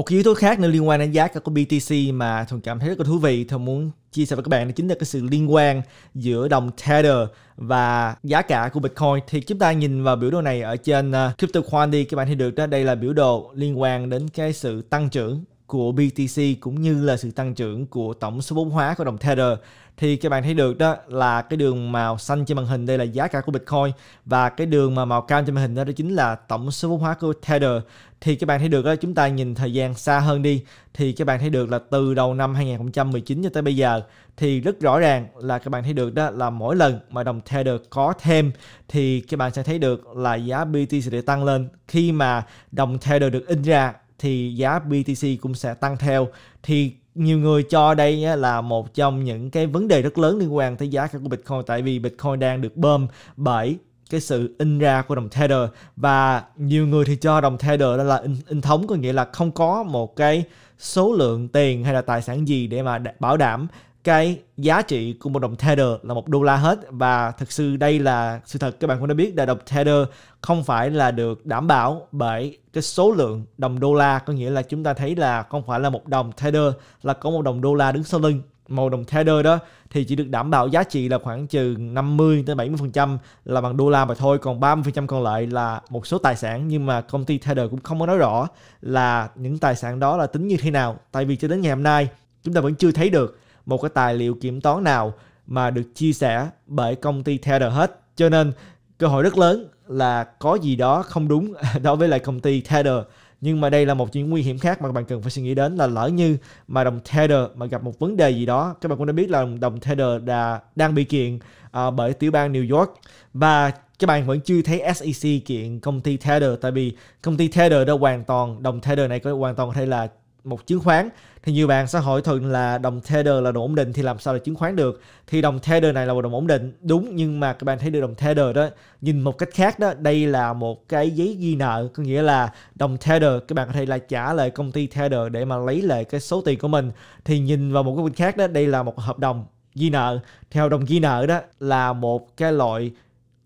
một yếu tố khác nữa liên quan đến giá cả của BTC mà thường cảm thấy rất là thú vị Thuần muốn chia sẻ với các bạn đó chính là cái sự liên quan giữa đồng Tether và giá cả của Bitcoin thì chúng ta nhìn vào biểu đồ này ở trên uh, ờ, CryptoQuant đi các bạn thấy được đó đây là biểu đồ liên quan đến cái sự tăng trưởng của BTC cũng như là sự tăng trưởng của tổng số vốn hóa của đồng Tether thì các bạn thấy được đó là cái đường màu xanh trên màn hình đây là giá cả của Bitcoin và cái đường mà màu cam trên màn hình đó, đó chính là tổng số vốn hóa của Tether thì các bạn thấy được đó, chúng ta nhìn thời gian xa hơn đi thì các bạn thấy được là từ đầu năm 2019 cho tới bây giờ thì rất rõ ràng là các bạn thấy được đó là mỗi lần mà đồng Tether có thêm thì các bạn sẽ thấy được là giá BTC sẽ tăng lên khi mà đồng Tether được in ra thì giá BTC cũng sẽ tăng theo thì nhiều người cho đây là một trong những cái vấn đề rất lớn liên quan tới giá cả của Bitcoin tại vì Bitcoin đang được bơm bởi cái sự in ra của đồng Tether và nhiều người thì cho đồng Tether đó là in, in thống có nghĩa là không có một cái số lượng tiền hay là tài sản gì để mà bảo đảm cái giá trị của một đồng Tether là một đô la hết và thực sự đây là sự thật các bạn cũng đã biết là đồng Tether không phải là được đảm bảo bởi cái số lượng đồng đô la có nghĩa là chúng ta thấy là không phải là một đồng Tether là có một đồng đô la đứng sau lưng một đồng Tether đó thì chỉ được đảm bảo giá trị là khoảng chừng 50 tới 70% là bằng đô la mà thôi, còn 30% còn lại là một số tài sản nhưng mà công ty Tether cũng không có nói rõ là những tài sản đó là tính như thế nào. Tại vì cho đến ngày hôm nay chúng ta vẫn chưa thấy được một cái tài liệu kiểm toán nào mà được chia sẻ bởi công ty Tether hết. Cho nên cơ hội rất lớn là có gì đó không đúng đối với lại công ty Tether. Nhưng mà đây là một chuyện nguy hiểm khác mà các bạn cần phải suy nghĩ đến là lỡ như mà đồng Tether mà gặp một vấn đề gì đó, các bạn cũng đã biết là đồng Tether đã, đang bị kiện uh, bởi tiểu bang New York và các bạn vẫn chưa thấy SEC kiện công ty Tether tại vì công ty Tether đã hoàn toàn đồng Tether này có hoàn toàn có thể là một chứng khoán thì nhiều bạn sẽ hỏi thường là đồng Tether là đồng ổn định thì làm sao là chứng khoán được thì đồng Tether này là một đồng ổn định đúng nhưng mà các bạn thấy được đồng Tether đó nhìn một cách khác đó đây là một cái giấy ghi nợ có nghĩa là đồng Tether các bạn có thể là trả lại công ty Tether để mà lấy lại cái số tiền của mình thì nhìn vào một cái bên khác đó đây là một hợp đồng ghi nợ theo đồng ghi nợ đó là một cái loại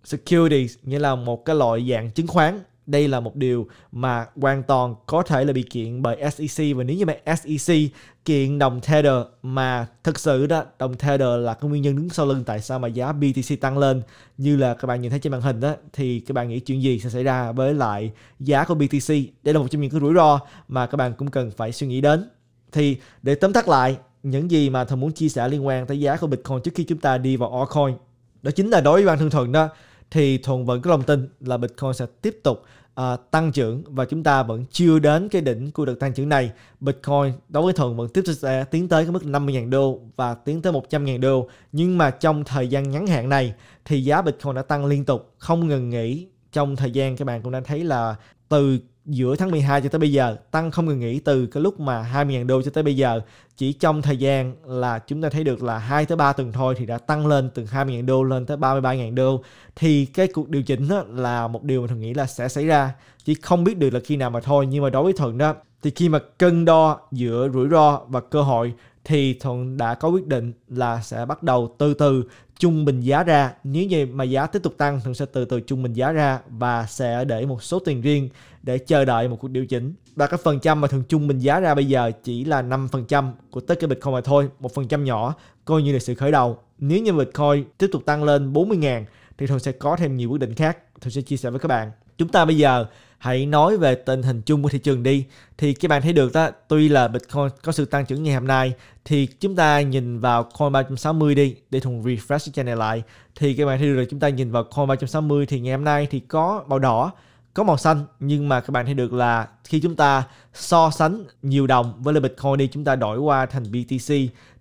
securities nghĩa là một cái loại dạng chứng khoán đây là một điều mà hoàn toàn có thể là bị kiện bởi SEC và nếu như mà SEC kiện đồng Tether mà thực sự đó đồng Tether là cái nguyên nhân đứng sau lưng tại sao mà giá BTC tăng lên như là các bạn nhìn thấy trên màn hình đó thì các bạn nghĩ chuyện gì sẽ xảy ra với lại giá của BTC đây là một trong những cái rủi ro mà các bạn cũng cần phải suy nghĩ đến thì để tóm tắt lại những gì mà thầm muốn chia sẻ liên quan tới giá của Bitcoin trước khi chúng ta đi vào altcoin đó chính là đối với bạn thương thuận đó thì thuận vẫn có lòng tin là Bitcoin sẽ tiếp tục uh, tăng trưởng và chúng ta vẫn chưa đến cái đỉnh của đợt tăng trưởng này. Bitcoin đối với thuận vẫn tiếp tục sẽ tiến tới cái mức 50.000 đô và tiến tới 100.000 đô. Nhưng mà trong thời gian ngắn hạn này thì giá Bitcoin đã tăng liên tục, không ngừng nghỉ trong thời gian các bạn cũng đã thấy là từ giữa tháng 12 cho tới bây giờ tăng không ngừng nghỉ từ cái lúc mà 20.000 đô cho tới bây giờ chỉ trong thời gian là chúng ta thấy được là 2 tới 3 tuần thôi thì đã tăng lên từ 20.000 đô lên tới 33.000 đô thì cái cuộc điều chỉnh đó là một điều mà thường nghĩ là sẽ xảy ra chỉ không biết được là khi nào mà thôi nhưng mà đối với thuận đó thì khi mà cân đo giữa rủi ro và cơ hội thì Thuận đã có quyết định là sẽ bắt đầu từ từ trung bình giá ra. Nếu như mà giá tiếp tục tăng, Thuận sẽ từ từ trung bình giá ra và sẽ để một số tiền riêng để chờ đợi một cuộc điều chỉnh. Và cái phần trăm mà Thuận trung bình giá ra bây giờ chỉ là 5% của tất cả Bitcoin mà thôi, một phần trăm nhỏ coi như là sự khởi đầu. Nếu như Bitcoin tiếp tục tăng lên 40.000 thì Thuận sẽ có thêm nhiều quyết định khác. Thuận sẽ chia sẻ với các bạn. Chúng ta bây giờ hãy nói về tình hình chung của thị trường đi thì các bạn thấy được đó tuy là Bitcoin có sự tăng trưởng ngày hôm nay thì chúng ta nhìn vào coin 360 đi để thùng refresh cái này lại thì các bạn thấy được là chúng ta nhìn vào coin 360 thì ngày hôm nay thì có màu đỏ có màu xanh nhưng mà các bạn thấy được là khi chúng ta so sánh nhiều đồng với lại Bitcoin đi chúng ta đổi qua thành BTC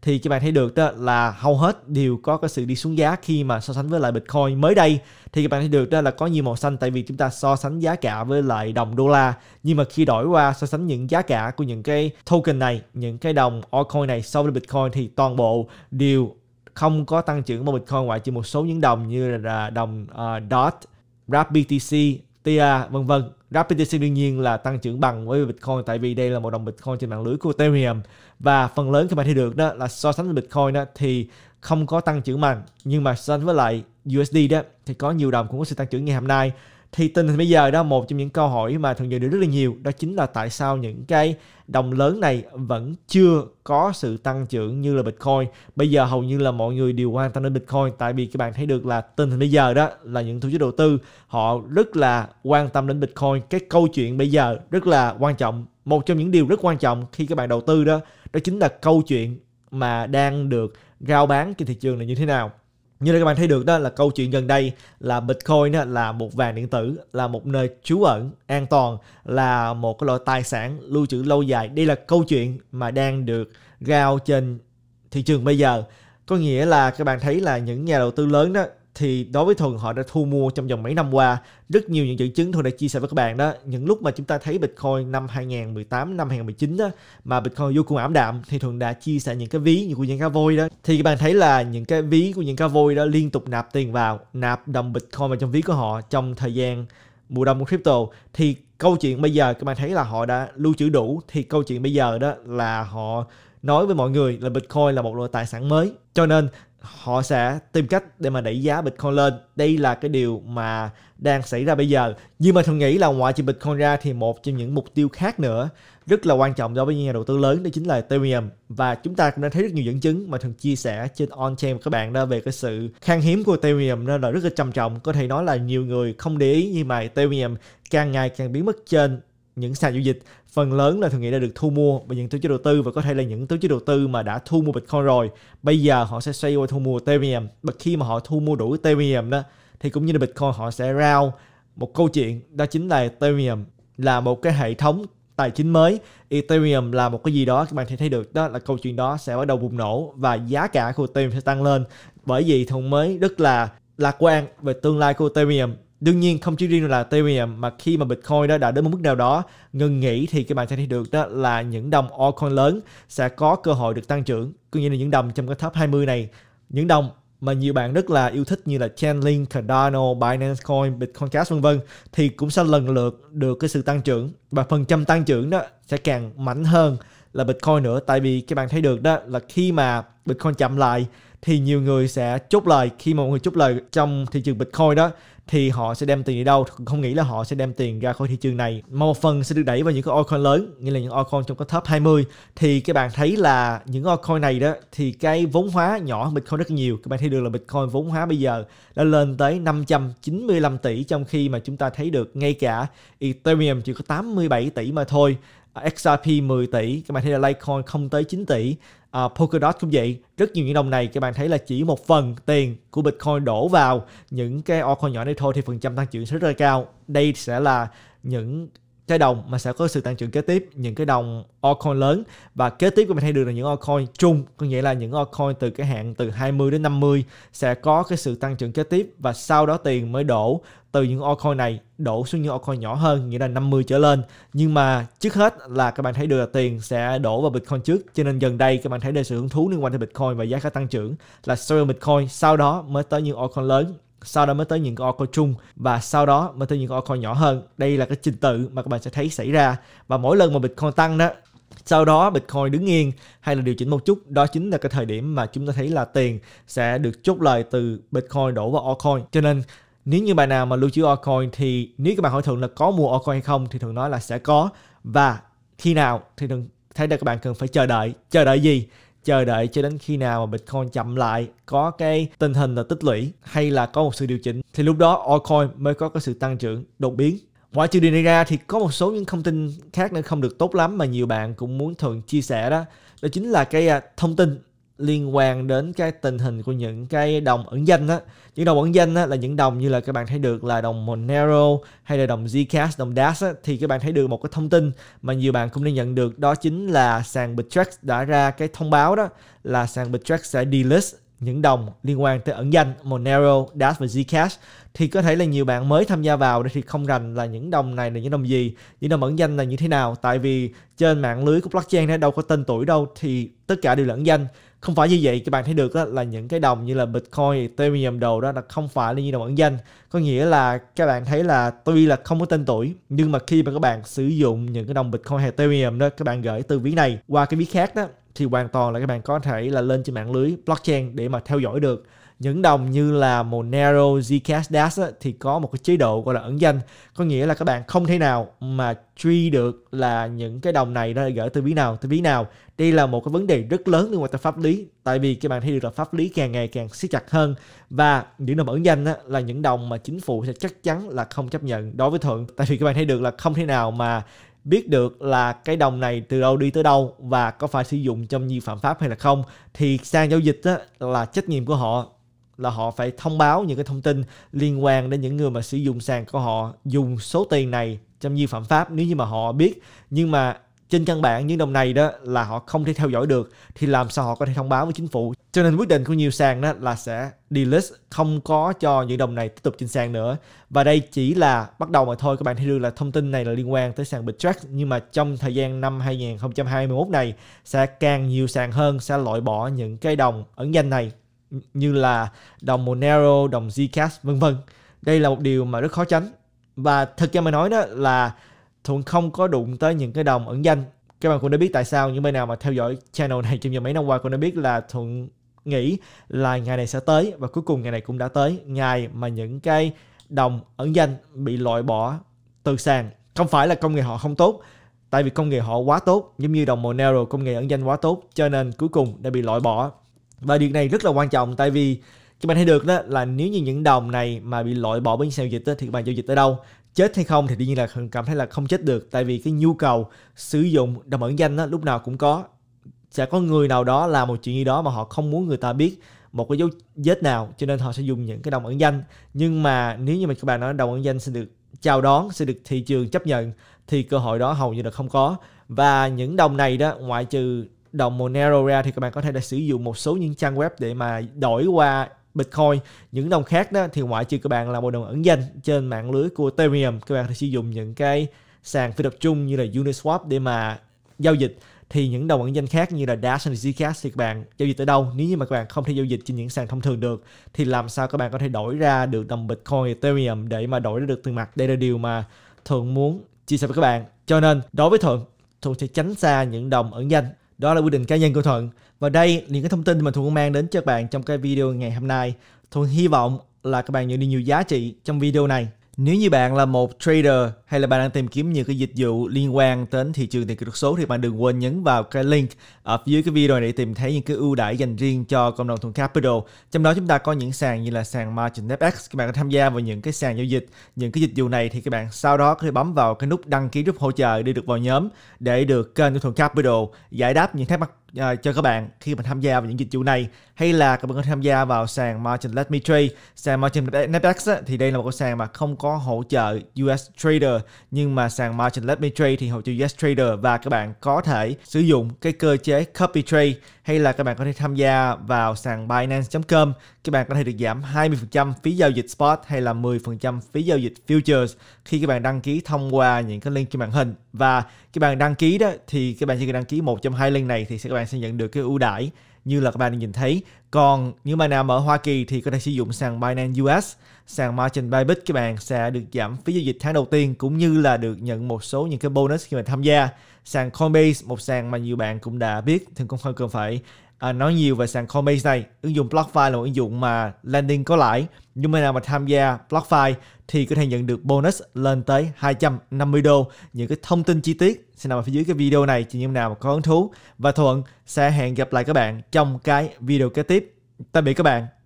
thì các bạn thấy được đó là hầu hết đều có cái sự đi xuống giá khi mà so sánh với lại Bitcoin mới đây thì các bạn thấy được đó là có nhiều màu xanh tại vì chúng ta so sánh giá cả với lại đồng đô la nhưng mà khi đổi qua so sánh những giá cả của những cái token này những cái đồng altcoin này so với Bitcoin thì toàn bộ đều không có tăng trưởng của Bitcoin ngoại trừ một số những đồng như là đồng uh, DOT, RAP BTC tia vân vân Rapidation đương nhiên là tăng trưởng bằng với Bitcoin tại vì đây là một đồng Bitcoin trên mạng lưới của Ethereum và phần lớn các bạn thấy được đó là so sánh với Bitcoin đó thì không có tăng trưởng mạnh nhưng mà so sánh với lại USD đó thì có nhiều đồng cũng có sự tăng trưởng ngày hôm nay thì tình hình bây giờ đó một trong những câu hỏi mà thường nhận được rất là nhiều đó chính là tại sao những cái đồng lớn này vẫn chưa có sự tăng trưởng như là Bitcoin. Bây giờ hầu như là mọi người đều quan tâm đến Bitcoin tại vì các bạn thấy được là tình hình bây giờ đó là những tổ chức đầu tư họ rất là quan tâm đến Bitcoin. Cái câu chuyện bây giờ rất là quan trọng. Một trong những điều rất quan trọng khi các bạn đầu tư đó đó chính là câu chuyện mà đang được rao bán trên thị trường là như thế nào như đây các bạn thấy được đó là câu chuyện gần đây là Bitcoin là một vàng điện tử, là một nơi trú ẩn, an toàn, là một cái loại tài sản lưu trữ lâu dài. Đây là câu chuyện mà đang được gao trên thị trường bây giờ. Có nghĩa là các bạn thấy là những nhà đầu tư lớn đó thì đối với thuần họ đã thu mua trong vòng mấy năm qua rất nhiều những dẫn chứng thuần đã chia sẻ với các bạn đó những lúc mà chúng ta thấy bitcoin năm 2018 năm 2019 đó mà bitcoin vô cùng ảm đạm thì thuần đã chia sẻ những cái ví như của những cá voi đó thì các bạn thấy là những cái ví của những cá voi đó liên tục nạp tiền vào nạp đồng bitcoin vào trong ví của họ trong thời gian mùa đông của crypto thì câu chuyện bây giờ các bạn thấy là họ đã lưu trữ đủ thì câu chuyện bây giờ đó là họ nói với mọi người là Bitcoin là một loại tài sản mới. Cho nên họ sẽ tìm cách để mà đẩy giá Bitcoin lên. Đây là cái điều mà đang xảy ra bây giờ. Nhưng mà thường nghĩ là ngoại trừ Bitcoin ra thì một trong những mục tiêu khác nữa rất là quan trọng đối với nhà đầu tư lớn đó chính là Ethereum và chúng ta cũng đã thấy rất nhiều dẫn chứng mà thường chia sẻ trên on chain các bạn đó về cái sự khan hiếm của Ethereum nên là rất là trầm trọng có thể nói là nhiều người không để ý nhưng mà Ethereum càng ngày càng biến mất trên những sàn giao dịch phần lớn là thường nghĩ đã được thu mua bởi những tổ chức đầu tư và có thể là những tổ chức đầu tư mà đã thu mua Bitcoin rồi. Bây giờ họ sẽ xoay qua thu mua Ethereum. Và khi mà họ thu mua đủ Ethereum đó thì cũng như là Bitcoin họ sẽ rao một câu chuyện đó chính là Ethereum là một cái hệ thống tài chính mới Ethereum là một cái gì đó các bạn sẽ thấy được đó là câu chuyện đó sẽ bắt đầu bùng nổ và giá cả của Ethereum sẽ tăng lên bởi vì thông mới rất là lạc quan về tương lai của Ethereum đương nhiên không chỉ riêng là Ethereum mà khi mà Bitcoin đó đã đến một mức nào đó ngừng nghỉ thì các bạn sẽ thấy được đó là những đồng altcoin lớn sẽ có cơ hội được tăng trưởng cũng như là những đồng trong cái top 20 này những đồng mà nhiều bạn rất là yêu thích như là Chainlink, Cardano, Binance Coin, Bitcoin Cash vân vân thì cũng sẽ lần lượt được cái sự tăng trưởng và phần trăm tăng trưởng đó sẽ càng mạnh hơn là Bitcoin nữa tại vì các bạn thấy được đó là khi mà Bitcoin chậm lại thì nhiều người sẽ chốt lời khi mà mọi người chốt lời trong thị trường Bitcoin đó thì họ sẽ đem tiền đi đâu không nghĩ là họ sẽ đem tiền ra khỏi thị trường này một phần sẽ được đẩy vào những cái altcoin lớn như là những altcoin trong cái top 20 thì các bạn thấy là những altcoin này đó thì cái vốn hóa nhỏ hơn Bitcoin rất nhiều các bạn thấy được là Bitcoin vốn hóa bây giờ đã lên tới 595 tỷ trong khi mà chúng ta thấy được ngay cả Ethereum chỉ có 87 tỷ mà thôi XRP 10 tỷ các bạn thấy là Litecoin không tới 9 tỷ Uh, Polkadot cũng vậy, rất nhiều những đồng này các bạn thấy là chỉ một phần tiền của Bitcoin đổ vào những cái altcoin nhỏ này thôi thì phần trăm tăng trưởng sẽ rất là cao. Đây sẽ là những trái đồng mà sẽ có sự tăng trưởng kế tiếp những cái đồng altcoin lớn và kế tiếp của mình hay được là những altcoin chung có nghĩa là những altcoin từ cái hạn từ 20 đến 50 sẽ có cái sự tăng trưởng kế tiếp và sau đó tiền mới đổ từ những altcoin này đổ xuống những altcoin nhỏ hơn nghĩa là 50 trở lên nhưng mà trước hết là các bạn thấy được là tiền sẽ đổ vào Bitcoin trước cho nên gần đây các bạn thấy được sự hứng thú liên quan tới Bitcoin và giá cả tăng trưởng là Ethereum Bitcoin sau đó mới tới những altcoin lớn sau đó mới tới những cái oracle chung và sau đó mới tới những cái oracle nhỏ hơn đây là cái trình tự mà các bạn sẽ thấy xảy ra và mỗi lần mà bitcoin tăng đó sau đó Bitcoin đứng yên hay là điều chỉnh một chút đó chính là cái thời điểm mà chúng ta thấy là tiền sẽ được chốt lời từ Bitcoin đổ vào altcoin cho nên nếu như bạn nào mà lưu trữ altcoin thì nếu các bạn hỏi thường là có mua altcoin hay không thì thường nói là sẽ có và khi nào thì thường thấy là các bạn cần phải chờ đợi chờ đợi gì chờ đợi cho đến khi nào mà Bitcoin chậm lại có cái tình hình là tích lũy hay là có một sự điều chỉnh thì lúc đó altcoin mới có cái sự tăng trưởng đột biến ngoại trừ điều này ra thì có một số những thông tin khác nữa không được tốt lắm mà nhiều bạn cũng muốn thường chia sẻ đó đó chính là cái à, thông tin liên quan đến cái tình hình của những cái đồng ẩn danh á những đồng ẩn danh á là những đồng như là các bạn thấy được là đồng Monero hay là đồng Zcash, đồng Dash á, thì các bạn thấy được một cái thông tin mà nhiều bạn cũng đã nhận được đó chính là sàn Bitrex đã ra cái thông báo đó là sàn Bitrex sẽ delist những đồng liên quan tới ẩn danh Monero, Dash và Zcash thì có thể là nhiều bạn mới tham gia vào thì không rành là những đồng này là những đồng gì, những đồng ẩn danh là như thế nào tại vì trên mạng lưới của blockchain đâu có tên tuổi đâu thì tất cả đều là ẩn danh không phải như vậy các bạn thấy được đó, là những cái đồng như là bitcoin ethereum đồ đó là không phải là như đồng ẩn danh có nghĩa là các bạn thấy là tuy là không có tên tuổi nhưng mà khi mà các bạn sử dụng những cái đồng bitcoin hay ethereum đó các bạn gửi từ ví này qua cái ví khác đó thì hoàn toàn là các bạn có thể là lên trên mạng lưới blockchain để mà theo dõi được những đồng như là Monero, Zcash, Dash á, thì có một cái chế độ gọi là ẩn danh có nghĩa là các bạn không thể nào mà truy được là những cái đồng này nó gửi từ ví nào từ ví nào đây là một cái vấn đề rất lớn liên quan tới pháp lý tại vì các bạn thấy được là pháp lý càng ngày càng siết chặt hơn và những đồng ẩn danh á, là những đồng mà chính phủ sẽ chắc chắn là không chấp nhận đối với thuận tại vì các bạn thấy được là không thể nào mà biết được là cái đồng này từ đâu đi tới đâu và có phải sử dụng trong nhiều phạm pháp hay là không thì sang giao dịch á, là trách nhiệm của họ là họ phải thông báo những cái thông tin liên quan đến những người mà sử dụng sàn của họ dùng số tiền này trong như phạm pháp nếu như mà họ biết nhưng mà trên căn bản những đồng này đó là họ không thể theo dõi được thì làm sao họ có thể thông báo với chính phủ cho nên quyết định của nhiều sàn đó là sẽ delist không có cho những đồng này tiếp tục trên sàn nữa và đây chỉ là bắt đầu mà thôi các bạn thấy được là thông tin này là liên quan tới sàn Bitrack nhưng mà trong thời gian năm 2021 này sẽ càng nhiều sàn hơn sẽ loại bỏ những cái đồng ẩn danh này như là đồng Monero, đồng Zcash vân vân. Đây là một điều mà rất khó tránh. Và thực ra mà nói đó là Thuận không có đụng tới những cái đồng ẩn danh. Các bạn cũng đã biết tại sao những bên nào mà theo dõi channel này trong nhiều mấy năm qua cũng đã biết là Thuận nghĩ là ngày này sẽ tới và cuối cùng ngày này cũng đã tới ngày mà những cái đồng ẩn danh bị loại bỏ từ sàn không phải là công nghệ họ không tốt tại vì công nghệ họ quá tốt giống như đồng Monero công nghệ ẩn danh quá tốt cho nên cuối cùng đã bị loại bỏ và điều này rất là quan trọng tại vì các bạn thấy được đó là nếu như những đồng này mà bị loại bỏ bên sàn giao dịch đó, thì các bạn giao dịch ở đâu chết hay không thì đương nhiên là cảm thấy là không chết được tại vì cái nhu cầu sử dụng đồng ẩn danh đó, lúc nào cũng có sẽ có người nào đó làm một chuyện gì đó mà họ không muốn người ta biết một cái dấu vết nào cho nên họ sẽ dùng những cái đồng ẩn danh nhưng mà nếu như mà các bạn nói đồng ẩn danh sẽ được chào đón sẽ được thị trường chấp nhận thì cơ hội đó hầu như là không có và những đồng này đó ngoại trừ đồng Monero ra thì các bạn có thể là sử dụng một số những trang web để mà đổi qua Bitcoin những đồng khác đó thì ngoại trừ các bạn là một đồng ẩn danh trên mạng lưới của Ethereum các bạn thể sử dụng những cái sàn phi tập trung như là Uniswap để mà giao dịch thì những đồng ẩn danh khác như là Dash hay Zcash thì các bạn giao dịch ở đâu nếu như mà các bạn không thể giao dịch trên những sàn thông thường được thì làm sao các bạn có thể đổi ra được đồng Bitcoin Ethereum để mà đổi ra được tiền mặt đây là điều mà Thuận muốn chia sẻ với các bạn cho nên đối với Thuận Thuận sẽ tránh xa những đồng ẩn danh đó là quy định cá nhân của Thuận. Và đây những cái thông tin mà Thuận mang đến cho các bạn trong cái video ngày hôm nay. Thuận hy vọng là các bạn nhận được nhiều giá trị trong video này. Nếu như bạn là một trader hay là bạn đang tìm kiếm những cái dịch vụ liên quan đến thị trường tiền kỹ thuật số thì bạn đừng quên nhấn vào cái link ở dưới cái video này để tìm thấy những cái ưu đãi dành riêng cho cộng đồng Thuận Capital. Trong đó chúng ta có những sàn như là sàn Margin FX, các bạn có tham gia vào những cái sàn giao dịch, những cái dịch vụ này thì các bạn sau đó có thể bấm vào cái nút đăng ký giúp hỗ trợ để được vào nhóm để được kênh của Thuận Capital giải đáp những thắc mắc uh, cho các bạn khi mà tham gia vào những dịch vụ này hay là các bạn có tham gia vào sàn Margin Let Me Trade sàn Margin Netflix thì đây là một sàn mà không có hỗ trợ US Trader nhưng mà sàn Margin Let Me Trade thì hỗ trợ US Trader và các bạn có thể sử dụng cái cơ chế Copy Trade hay là các bạn có thể tham gia vào sàn Binance.com các bạn có thể được giảm 20% phí giao dịch spot hay là 10% phí giao dịch futures khi các bạn đăng ký thông qua những cái link trên màn hình và các bạn đăng ký đó thì các bạn chỉ cần đăng ký một trong hai link này thì sẽ các bạn bạn sẽ nhận được cái ưu đãi như là các bạn nhìn thấy. Còn nếu mà nào ở Hoa Kỳ thì có thể sử dụng sàn Binance US, sàn Margin Bybit các bạn sẽ được giảm phí giao dịch tháng đầu tiên cũng như là được nhận một số những cái bonus khi mà tham gia. Sàn Coinbase, một sàn mà nhiều bạn cũng đã biết thì cũng không cần phải à, nói nhiều về sàn Coinbase này. Ứng dụng BlockFi là một ứng dụng mà lending có lãi. Nhưng mà nào mà tham gia BlockFi thì có thể nhận được bonus lên tới 250 đô. Những cái thông tin chi tiết sẽ nằm ở phía dưới cái video này cho những nào mà có hứng thú. Và Thuận sẽ hẹn gặp lại các bạn trong cái video kế tiếp. Tạm biệt các bạn.